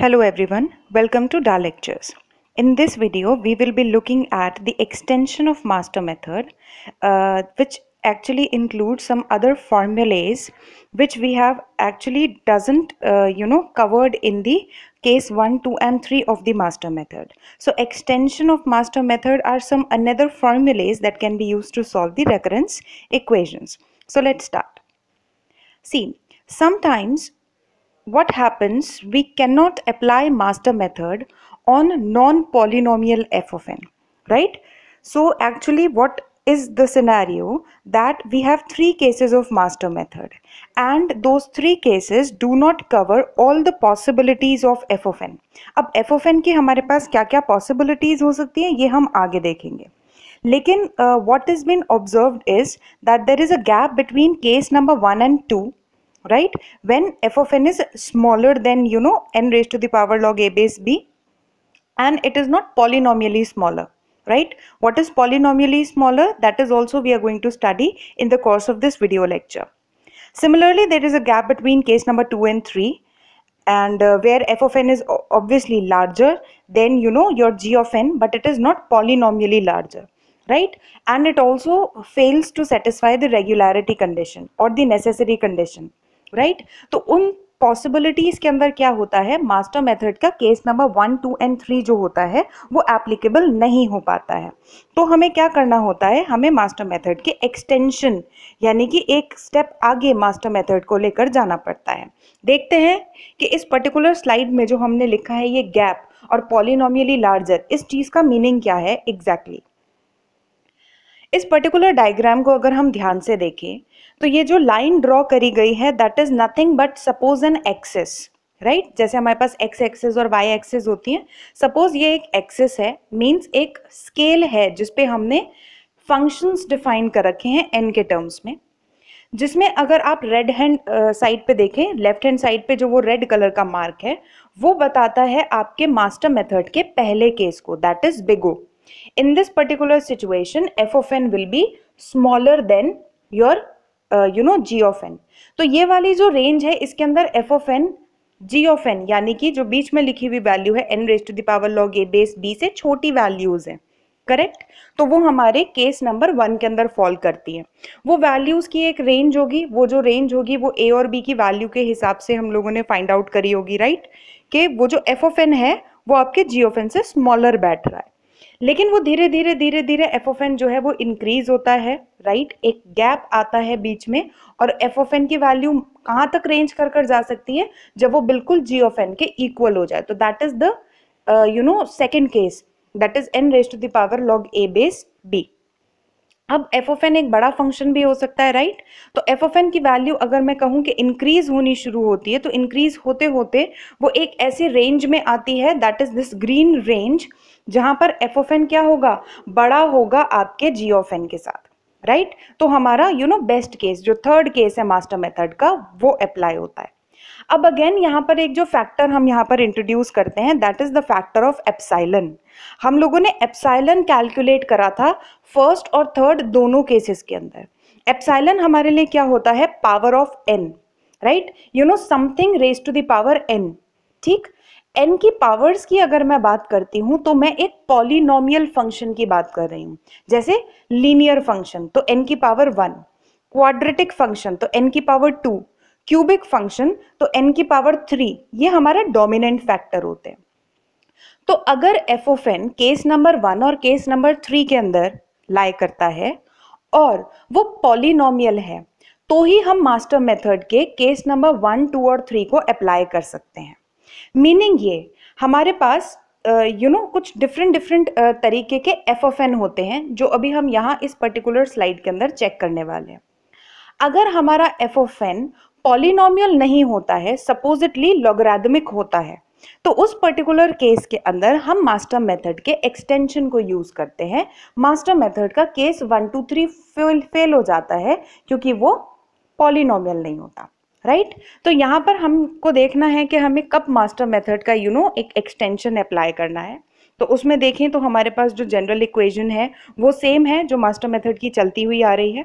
Hello everyone, welcome to DA Lectures. In this video, we will be looking at the extension of master method, uh, which actually includes some other formulas which we have actually doesn't uh, you know covered in the case 1 2 and 3 of the master method so extension of master method are some another formulas that can be used to solve the recurrence equations so let's start see sometimes what happens, we cannot apply master method on non-polynomial f of n, right? So actually what is the scenario that we have three cases of master method and those three cases do not cover all the possibilities of f of n. अब f of n ki hamare pass kya kya possibilities हो सकती हैं ये हम आगे देखेंगे lekin what is been observe what has been observed is that there is a gap between case number one and two right when f of n is smaller than you know n raised to the power log a base b and it is not polynomially smaller right what is polynomially smaller that is also we are going to study in the course of this video lecture similarly there is a gap between case number 2 and 3 and uh, where f of n is obviously larger than you know your g of n but it is not polynomially larger right and it also fails to satisfy the regularity condition or the necessary condition right तो उन possibilities के अंदर क्या होता है master method का case number one two and three जो होता है वो एप्लीकेबल नहीं हो पाता है तो हमें क्या करना होता है हमें मास्टर मेथड के एक्सटेंशन यानी कि एक स्टेप आगे मास्टर मेथड को लेकर जाना पड़ता है देखते हैं कि इस पर्टिकुलर स्लाइड में जो हमने लिखा है ये गैप और पॉलिनोमियली लार्जर इस चीज़ का मीनिंग क्या है एग्जैक्टली exactly. इस पर्टिकुलर डायग्राम को अगर हम ध्यान से देखें तो ये जो लाइन ड्रॉ करी गई है that is nothing but suppose an axis right जैसे हमारे पास एक्स एक्सेस और वाई एक्सेस होती हैं सपोज ये एक एक्सेस है मीन्स एक स्केल है जिसपे हमने फंक्शंस डिफाइन कर रखे हैं एन के टर्म्स में जिसमें अगर आप रेड हैंड साइड पे देखें लेफ्ट हैंड साइड पे जो वो रेड कलर का मार्क है वो बताता है आपके मास्टर मेथड के पहले केस को that is big O In this particular situation, f of n will be smaller than your uh, you know g of n तो ये वाली जो रेंज है इसके अंदर f of n g of n यानी कि जो बीच में लिखी हुई वैल्यू है raised to the power log a base b से छोटी वैल्यूज हैं करेक्ट तो वो हमारे केस नंबर वन के अंदर फॉल करती है वो वैल्यूज़ की एक रेंज होगी वो जो रेंज होगी वो ए और बी की वैल्यू के हिसाब से हम लोगों ने फाइंड आउट करी होगी राइट right? कि वो जो एफ ऑफ एन है वो आपके जी ऑफ एन से स्मॉलर बैठ रहा है लेकिन वो धीरे धीरे धीरे धीरे एफोफेन जो है वो इंक्रीज होता है राइट एक गैप आता है बीच में और एफोफेन की वैल्यू कहाँ तक रेंज कर कर जा सकती है जब वो बिल्कुल जी ऑफ एन के इक्वल हो जाए तो that is the you know second case that is n raised to the power log a base b अब एफ ऑफ एन एक बड़ा फंक्शन भी हो सकता है राइट तो एफ ऑफ एन की वैल्यू अगर मैं कहूँ कि इंक्रीज होनी शुरू होती है तो इंक्रीज होते होते वो एक ऐसी रेंज में आती है that is this green range जहां पर एफ ऑफ एन क्या होगा बड़ा होगा आपके जी ऑफ एन के साथ राइट right? तो हमारा यू नो बेस्ट केस जो थर्ड केस है मास्टर मेथड का वो अप्लाई होता है अब अगेन यहाँ पर एक जो फैक्टर हम यहाँ पर इंट्रोड्यूस करते हैं that is the factor of epsilon हम लोगों ने एप्साइलन कैलकुलेट करा था फर्स्ट और थर्ड दोनों केसेस के अंदर एप्साइलन हमारे लिए क्या होता है power of n right you know something raise to the power n ठीक एन की पावर्स की अगर मैं बात करती हूँ तो मैं एक पॉलिनोमियल फंक्शन की बात कर रही हूं जैसे लीनियर फंक्शन तो एन की पावर वन क्वाड्रेटिक फंक्शन तो एन की पावर टू क्यूबिक फंक्शन तो एन की पावर थ्री ये हमारा डोमिनेंट फैक्टर होते हैं तो अगर f of n case number one और केस नंबर थ्री के अंदर लाई करता है और वो पॉलिनोमियल है तो ही हम मास्टर मेथड के केस नंबर वन टू और थ्री को अप्लाई कर सकते हैं मीनिंग ये हमारे पास you uh, know you know, कुछ डिफरेंट डिफरेंट uh, तरीके के एफ ऑफ एन होते हैं जो अभी हम यहाँ इस पर्टिकुलर स्लाइड के अंदर चेक करने वाले हैं अगर हमारा एफ ऑफ एन पॉलिनोमियल नहीं होता है सपोजिटली लॉगराधमिक होता है तो उस पर्टिकुलर केस के अंदर हम मास्टर मेथड के एक्सटेंशन को यूज़ करते हैं मास्टर मेथड का case one two three fail fail हो जाता है क्योंकि वो पॉलिनोमियल नहीं होता राइट right? तो यहाँ पर हमको देखना है कि हमें कब मास्टर मेथड का यू you नो know, एक एक्सटेंशन अप्लाई करना है तो उसमें देखें तो हमारे पास जो जनरल इक्वेशन है वो सेम है जो मास्टर मेथड की चलती हुई आ रही है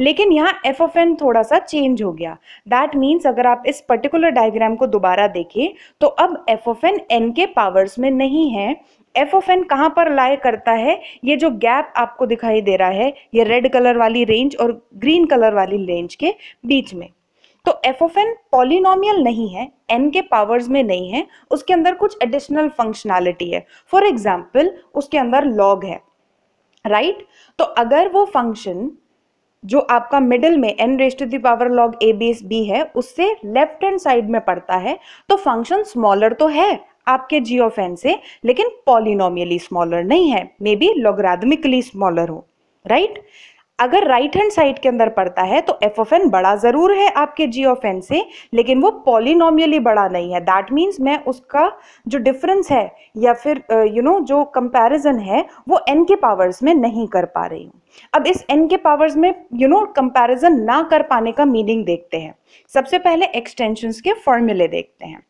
लेकिन यहाँ एफ ऑफ एन थोड़ा सा चेंज हो गया दैट मीन्स अगर आप इस पर्टिकुलर डायग्राम को दोबारा देखें तो अब एफ ऑफ एन एन के पावर्स में नहीं है एफ ऑफ एन कहाँ पर लाए करता है ये जो गैप आपको दिखाई दे रहा है ये रेड कलर वाली रेंज और ग्रीन कलर वाली रेंज के बीच में तो एफ ऑफ एन पॉलिनोमियल नहीं है एन के पावर्स में नहीं है उसके अंदर कुछ एडिशनल फंक्शनैलिटी है फॉर एग्जाम्पल उसके अंदर लॉग है राइट right? तो अगर वो फंक्शन जो आपका मिडिल में n raised to power log a base b है उससे लेफ्ट हैंड साइड में पड़ता है तो फंक्शन स्मॉलर तो है आपके जी ऑफ एन से लेकिन पॉलिनोमियली स्मॉलर नहीं है मे बी लॉगराधमिकली स्मॉलर हो राइट right? अगर राइट हैंड साइड के अंदर पड़ता है तो एफ ऑफ एन बड़ा ज़रूर है आपके जी ऑफ एन से लेकिन वो पॉलिनोमियली बड़ा नहीं है दैट मीन्स मैं उसका जो डिफरेंस है या फिर you uh, know you know, जो कंपैरिजन है वो एन के पावर्स में नहीं कर पा रही हूँ अब इस एन के पावर्स में यू नो कंपैरिजन ना कर पाने का मीनिंग देखते हैं सबसे पहले एक्सटेंशन के फॉर्मूले देखते हैं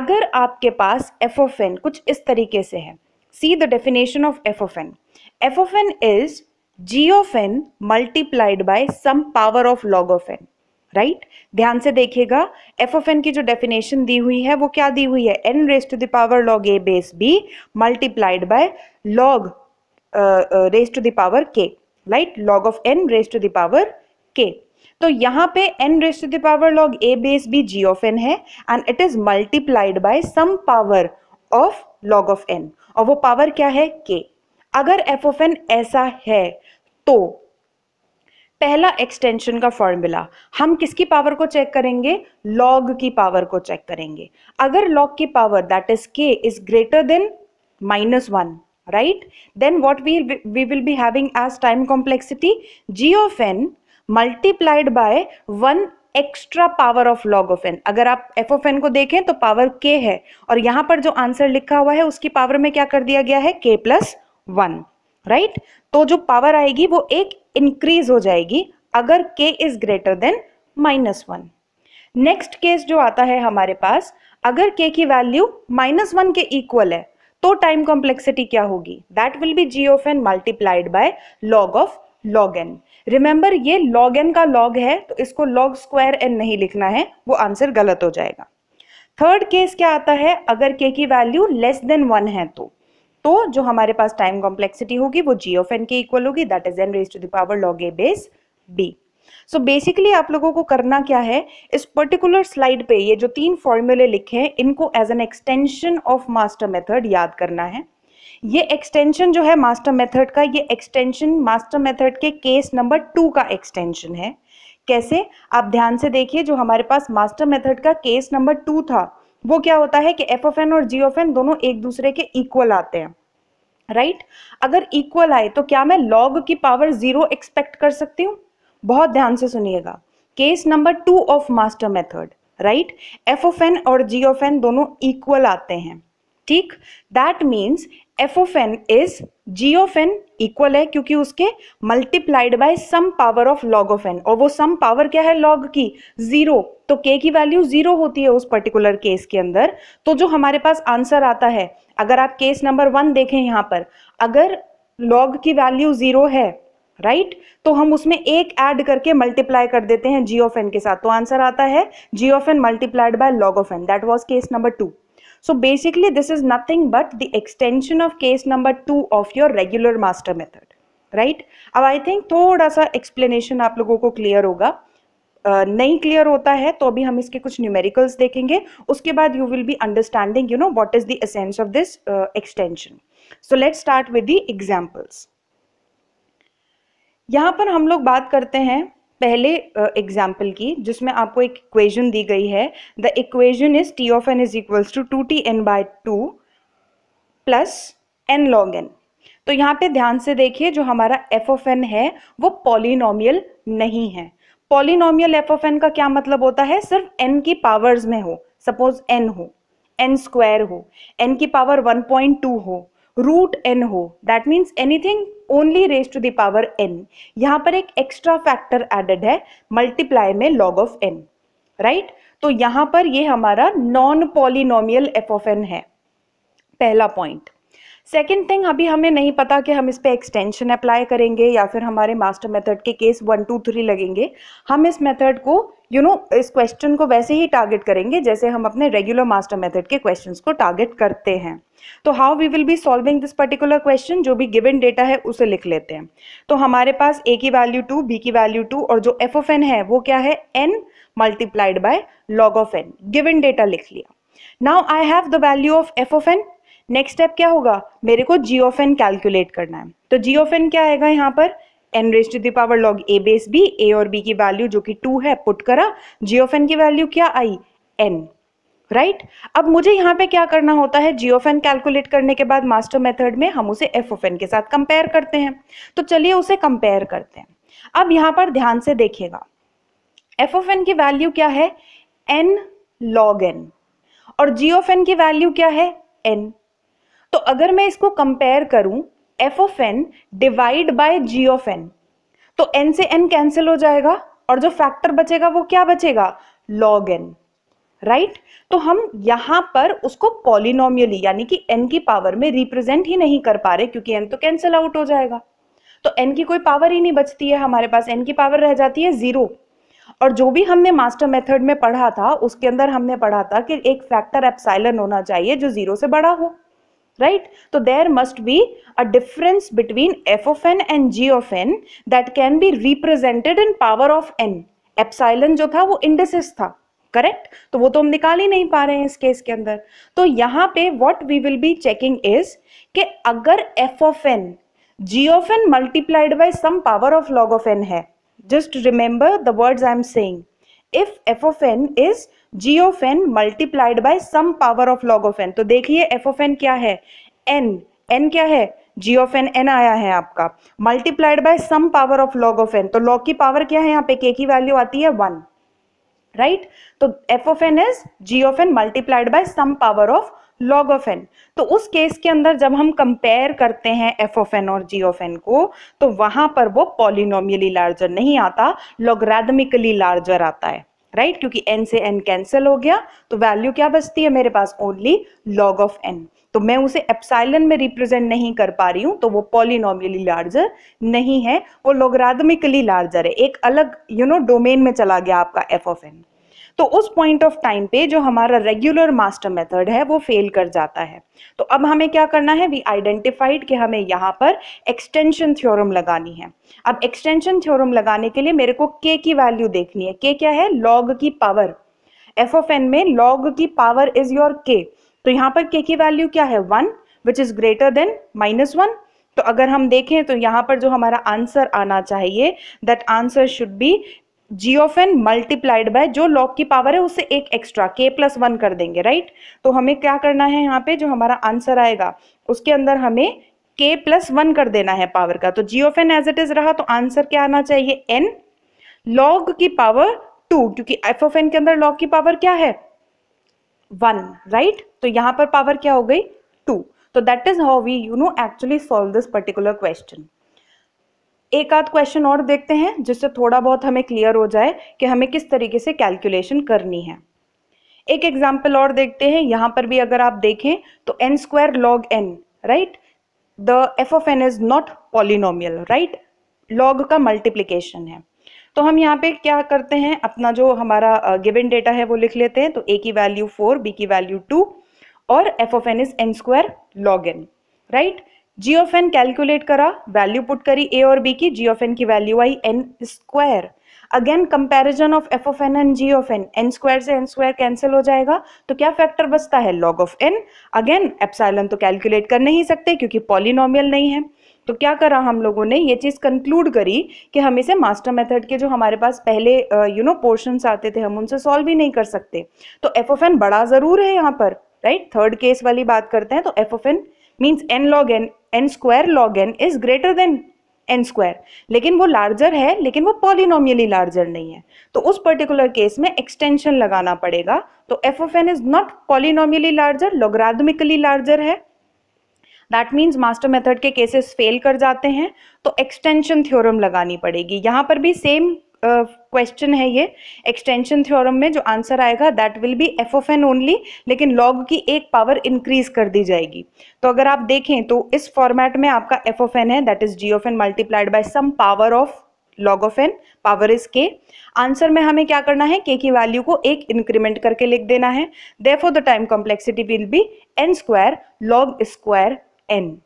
अगर आपके पास एफ ऑफ एन कुछ इस तरीके से है see the definition of f of n f of n is g of n multiplied by some power of log of n right ध्यान से देखिएगा एफ ऑफ एन की जो डेफिनेशन दी हुई है वो क्या दी हुई है n raise to the power log a base b multiplied by log raise to the power k right log of n raise to the power k तो यहां पे n raise to the power log a base b g of n है and it is multiplied by some power of log of n और वो power क्या है के अगर एफ ऑफ एन ऐसा है तो पहला एक्सटेंशन का फॉर्मूला हम किसकी पावर को चेक करेंगे लॉग की पावर को चेक करेंगे अगर लॉग की power that is k is greater than minus one right then what we we will be having as time complexity g of n multiplied by one extra power of log of n अगर आप F of N को देखें तो power के है और यहां पर जो आंसर लिखा हुआ है उसकी पावर में क्या कर दिया गया है के प्लस वन राइट तो जो पावर आएगी वो एक इंक्रीज हो जाएगी अगर k is greater than minus one next case जो आता है हमारे पास अगर के की वैल्यू माइनस वन के इक्वल है तो टाइम कॉम्प्लेक्सिटी क्या होगी that will be g of n multiplied by log of log n remember ये लॉग एन का लॉग है तो इसको लॉग स्क्वायर एन नहीं लिखना है वो आंसर गलत हो जाएगा थर्ड केस क्या आता है अगर के की वैल्यू लेस देन वन है तो तो जो हमारे पास टाइम कॉम्प्लेक्सिटी होगी वो जी ऑफ एन के इक्वल होगी that is n raise to the power log a base b so so basically आप लोगों को करना क्या है इस पर्टिकुलर स्लाइड पे ये जो तीन फॉर्मूले लिखे हैं इनको as an extension of master method याद करना है ये एक्सटेंशन जो है मास्टर मेथड का ये एक्सटेंशन मास्टर मेथड के केस नंबर टू का एक्सटेंशन है कैसे आप ध्यान से देखिए जो हमारे पास मास्टर मेथड का केस नंबर टू था वो क्या होता है कि एफ ऑफ एन और जी ऑफ एन दोनों एक दूसरे के इक्वल आते हैं राइट right? अगर इक्वल आए तो क्या मैं लॉग की पावर जीरो एक्सपेक्ट कर सकती हूँ बहुत ध्यान से सुनिएगा case number two of master method right f of n और जी ऑफ एन दोनों इक्वल आते हैं ठीक that means f of n is g of n equal है क्योंकि उसके multiplied by some power of log of n और वो सम पावर क्या है लॉग की जीरो तो के की वैल्यू जीरो होती है उस पर्टिकुलर केस के अंदर तो जो हमारे पास आंसर आता है अगर आप केस नंबर वन देखें यहां पर अगर लॉग की वैल्यू जीरो है राइट right? तो हम उसमें एक ऐड करके मल्टीप्लाई कर देते हैं जी ऑफ एन के साथ तो आंसर आता है g of n multiplied by log of n that was case number two So basically this is nothing but the extension of case number 2 of your regular master method. Right अब I think थोड़ा सा explanation आप लोगों को clear होगा Uh, नहीं clear होता है तो अभी हम इसके कुछ न्यूमेरिकल्स देखेंगे उसके बाद you will be understanding you know what is the essence of this extension so let start with the examples यहाँ पर हम लोग बात करते हैं पहले एग्जाम्पल uh, की जिसमें आपको एक इक्वेजन दी गई है the equation is T of n is equals to two T n by two plus n log n तो यहाँ पे ध्यान से देखिए जो हमारा एफ ऑफ एन है वो पॉलिनोमियल नहीं है पॉलिनोमियल एफ ऑफ एन का क्या मतलब होता है सिर्फ एन की पावर्स में हो सपोज एन हो एन स्क्वायर हो एन की पावर 1.2 हो रूट एन हो that means anything only raise to the power n यहां पर एक एक्स्ट्रा फैक्टर एडेड है मल्टीप्लाई में लॉग ऑफ एन राइट तो यहां पर ये हमारा non polynomial f of n है पहला पॉइंट सेकेंड थिंग अभी हमें नहीं पता कि हम इस पर एक्सटेंशन अप्लाई करेंगे या फिर हमारे मास्टर मेथड के केस वन टू थ्री लगेंगे हम इस मेथड को यू you नो know, इस क्वेश्चन को वैसे ही टारगेट करेंगे जैसे हम अपने रेगुलर मास्टर मेथड के क्वेश्चंस को टारगेट करते हैं तो how we will be solving this particular question जो भी गिवन डेटा है उसे लिख लेते हैं तो हमारे पास ए की वैल्यू टू बी की वैल्यू टू और जो एफ ऑफ एन है वो क्या है n multiplied by log of n given data लिख लिया now I have the value of f of n next step क्या होगा मेरे को जी ऑफ एन कैलकुलेट करना है तो जी ऑफ एन क्या आएगा यहाँ पर n raise to the power log a base b a और बी की वैल्यू जो कि टू है पुट करा जी ऑफ एन की वैल्यू क्या आई एन राइट right? अब मुझे यहां पे क्या करना होता है जी ऑफ एन कैलकुलेट करने के बाद मास्टर मेथड में हम उसे एफ ऑफ एन के साथ कंपेयर करते हैं तो चलिए उसे कंपेयर करते हैं अब यहां पर ध्यान से देखिएगा एफ ऑफ एन की वैल्यू क्या है एन लॉग एन और जी ऑफ एन की वैल्यू क्या है एन तो अगर मैं इसको कंपेयर करूं f of n divide by g of n तो एन से एन कैंसिल हो जाएगा और जो फैक्टर बचेगा वो क्या बचेगा लॉग एन राइट तो हम यहां पर उसको पॉलिनोमियली यानी कि एन की पावर में रिप्रेजेंट ही नहीं कर पा रहे क्योंकि एन तो कैंसिल आउट हो जाएगा तो एन की कोई पावर ही नहीं बचती है हमारे पास एन की पावर रह जाती है जीरो और जो भी हमने मास्टर मेथड में पढ़ा था उसके अंदर हमने पढ़ा था कि एक फैक्टर एप्साइलन होना चाहिए जो जीरो से बड़ा हो right so there must be a difference between f of n and g of n that can be represented in power of n epsilon जो था वो इंडिसेस था करेक्ट तो वो तो हम निकाल ही नहीं पा रहे हैं इस केस के अंदर तो यहाँ पे what we will be checking is कि अगर f of n g of n multiplied by some power of log of n है just remember the words I am saying if f of n is g of n multiplied by some power of log of n तो देखिए F of N क्या है N N क्या है g of n N आया है आपका multiplied by some power of log of n तो लॉग की पावर क्या है यहाँ पे के की वैल्यू आती है वन राइट right? तो f of n is g of n multiplied by some power of log of n तो उस केस के अंदर जब हम कंपेयर करते हैं एफ ऑफ एन और जी ऑफ एन को तो वहां पर वो पॉलिनोमियली लार्जर नहीं आता लॉग्रेदमिकली लार्जर आता है राइट right? क्योंकि एन से एन कैंसिल हो गया तो वैल्यू क्या बचती है मेरे पास ओनली लॉग ऑफ एन तो मैं उसे एप्साइलन में रिप्रेजेंट नहीं कर पा रही हूं तो वो पॉलिनोमियली लार्जर नहीं है वो लोग्रादमिकली लार्जर है एक अलग यू नो डोमेन में चला गया आपका एफ ऑफ एन तो उस पॉइंट ऑफ टाइम पे जो हमारा रेगुलर मास्टर मेथड है वो फेल कर जाता है तो अब हमें क्या करना है वी आइडेंटिफाइड कि हमें यहाँ पर एक्सटेंशन थ्योरम लगानी है अब एक्सटेंशन थ्योरम लगाने के लिए मेरे को के की वैल्यू देखनी है के क्या है लॉग की पावर एफ ऑफ एन में लॉग की पावर इज योर के तो यहाँ पर के की वैल्यू क्या है one which is greater than minus one तो अगर हम देखें तो यहाँ पर जो हमारा आंसर आना चाहिए that answer should be g of n multiplied by जो लॉग की पावर है उससे एक एक्स्ट्रा के प्लस वन कर देंगे राइट तो हमें क्या करना है यहाँ पे जो हमारा आंसर आएगा उसके अंदर हमें के प्लस वन कर देना है पावर का तो g of n as it is रहा तो आंसर क्या आना चाहिए एन लॉग की पावर टू क्योंकि एफ ऑफ एन के अंदर लॉग की पावर क्या है वन राइट right? तो यहां पर पावर क्या हो गई टू तो that is how we you know actually solve this particular question एक आध क्वेश्चन और देखते हैं जिससे थोड़ा बहुत हमें क्लियर हो जाए कि हमें किस तरीके से कैलकुलेशन करनी है एक एग्जाम्पल और देखते हैं यहाँ पर भी अगर आप देखें तो n square log n right the f of n is not polynomial right log का मल्टीप्लीकेशन है तो हम यहाँ पे क्या करते हैं अपना जो हमारा गिवन डेटा है वो लिख लेते हैं तो ए की वैल्यू फोर बी की वैल्यू टू और f of n is n square log n right g of n calculate करा वैल्यू पुट करी ए और बी की जी ऑफ एन की वैल्यू आई n square again comparison of f of n and g of n n square से n square cancel हो जाएगा तो क्या फैक्टर बचता है log of n again epsilon तो कैलकुलेट कर नहीं सकते क्योंकि पॉलिनोमियल नहीं है तो क्या करा हम लोगों ने ये चीज़ कंक्लूड करी कि हम इसे मास्टर मेथड के जो हमारे पास पहले यू नो पोर्शंस आते थे हम उनसे सॉल्व ही नहीं कर सकते तो एफ ऑफ एन बड़ा ज़रूर है यहाँ पर राइट थर्ड केस वाली बात करते हैं तो f of n means n log n n square log n is greater than n square लेकिन वो लार्जर है लेकिन वो पॉलिनोमियली लार्जर नहीं है तो उस पर्टिकुलर केस में एक्सटेंशन लगाना पड़ेगा तो f of n is not polynomially larger logarithmically larger है दैट मीन्स मास्टर मेथड के केसेस फेल कर जाते हैं तो एक्सटेंशन थ्योरम लगानी पड़ेगी यहाँ पर भी सेम क्वेश्चन है ये एक्सटेंशन थ्योरम में जो आंसर आएगा that will be f of n only लेकिन लॉग की एक पावर इंक्रीज कर दी जाएगी तो अगर आप देखें तो इस फॉर्मेट में आपका एफ ऑफ एन है that is g of n multiplied by some power of log of n power is k answer में हमें क्या करना है के की वैल्यू को एक इंक्रीमेंट करके लिख देना है therefore the time complexity will be n square log square n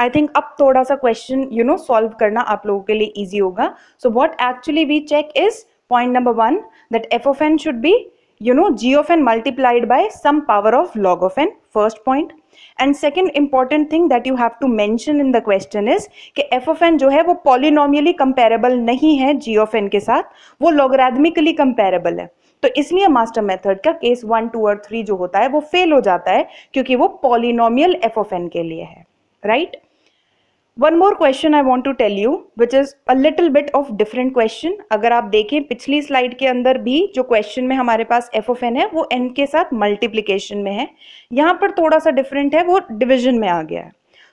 I think अब थोड़ा सा क्वेश्चन यू नो सॉल्व करना आप लोगों के लिए ईजी होगा so what actually we check is point number one that f of n should be you know g of n multiplied by some power of log of n first point and second important thing that you have to mention in the question is कि f of n जो है वो पॉलिनोमियली comparable नहीं है g of n के साथ वो लॉगराधमिकली comparable है तो इसलिए मास्टर मेथड का केस वन टू और थ्री जो होता है वो फेल हो जाता है क्योंकि वो पॉलिनोमियल एफ ऑफ एन के लिए है right right? One more question I want to tell you which is a little bit of different question अगर आप देखें पिछली स्लाइड के अंदर भी जो क्वेश्चन में हमारे पास एफ ऑफ एन है वो एन के साथ मल्टीप्लीकेशन में है यहाँ पर थोड़ा सा डिफरेंट है वो डिविजन में आ गया है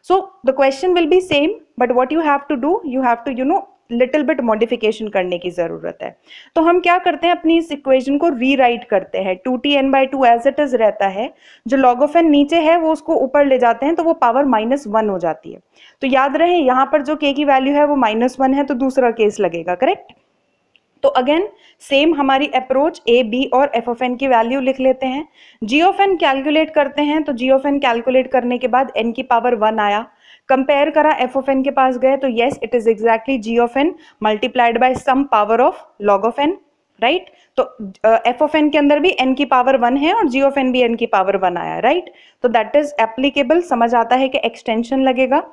so the question will be same but what you have to do you have to you know little bit modification करने की ज़रूरत है तो हम क्या करते हैं अपनी इस इक्वेशन को रीराइट करते हैं two T n by two as it is रहता है जो लॉग ऑफ एन नीचे है वो उसको ऊपर ले जाते हैं तो वो पावर माइनस वन हो जाती है तो याद रहे यहाँ पर जो के की वैल्यू है वो माइनस वन है तो दूसरा केस लगेगा करेक्ट तो अगेन सेम हमारी अप्रोच ए बी और एफ ऑफ एन की वैल्यू लिख लेते हैं जी ऑफ एन कैलकुलेट करते हैं तो जी ऑफ एन कैलकुलेट करने के बाद एन की पावर वन आया कंपेयर करा एफ ऑफ एन के पास गए तो yes it is exactly g of n multiplied by some power of log of n right तो एफ ऑफ एन के अंदर भी एन की पावर वन है और जी ऑफ एन भी एन की पावर वन आया राइट तो दैट इज एप्लीकेबल समझ आता है कि एक्सटेंशन लगेगा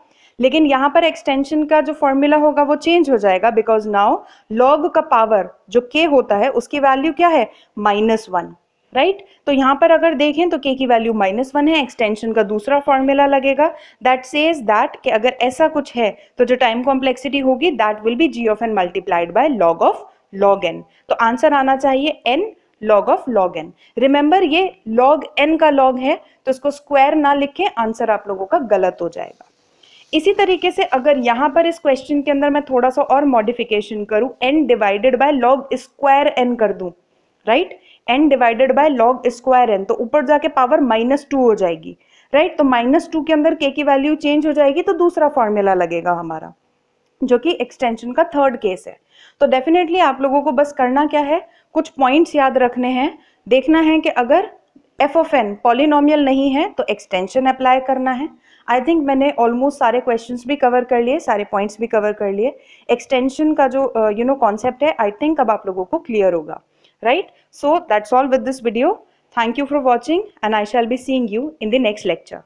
लेकिन यहाँ पर एक्सटेंशन का जो फॉर्मूला होगा वो चेंज हो जाएगा बिकॉज नाउ लॉग का पावर जो के होता है उसकी वैल्यू क्या है माइनस वन राइट right? तो यहां पर अगर देखें तो के की वैल्यू माइनस वन है एक्सटेंशन का दूसरा फॉर्मूला लगेगा दैट सेज दैट कि अगर ऐसा कुछ है तो जो टाइम कॉम्प्लेक्सिटी होगी that will be g of n multiplied by log of log n तो आंसर आना चाहिए n log of log n remember ये लॉग एन का लॉग है तो इसको स्क्वायर ना लिखें आंसर आप लोगों का गलत हो जाएगा इसी तरीके से अगर यहाँ पर इस क्वेश्चन के अंदर मैं थोड़ा सा और मॉडिफिकेशन करूँ n divided by log square n कर दूँ right right? N divided by log square n तो ऊपर जाके पावर माइनस टू हो जाएगी राइट तो माइनस टू के अंदर के की वैल्यू चेंज हो जाएगी तो दूसरा फॉर्मूला लगेगा हमारा जो कि एक्सटेंशन का थर्ड केस है तो डेफिनेटली आप लोगों को बस करना क्या है कुछ पॉइंट्स याद रखने हैं देखना है कि अगर एफ ऑफ एन पॉलिनोमियल नहीं है तो एक्सटेंशन अप्लाई करना है आई थिंक मैंने ऑलमोस्ट सारे क्वेश्चन भी कवर कर लिए सारे पॉइंट्स भी कवर कर लिए एक्सटेंशन का जो यू नो कॉन्सेप्ट है आई थिंक अब आप लोगों को क्लियर होगा right so that's all with this video thank you for watching and i shall be seeing you in the next lecture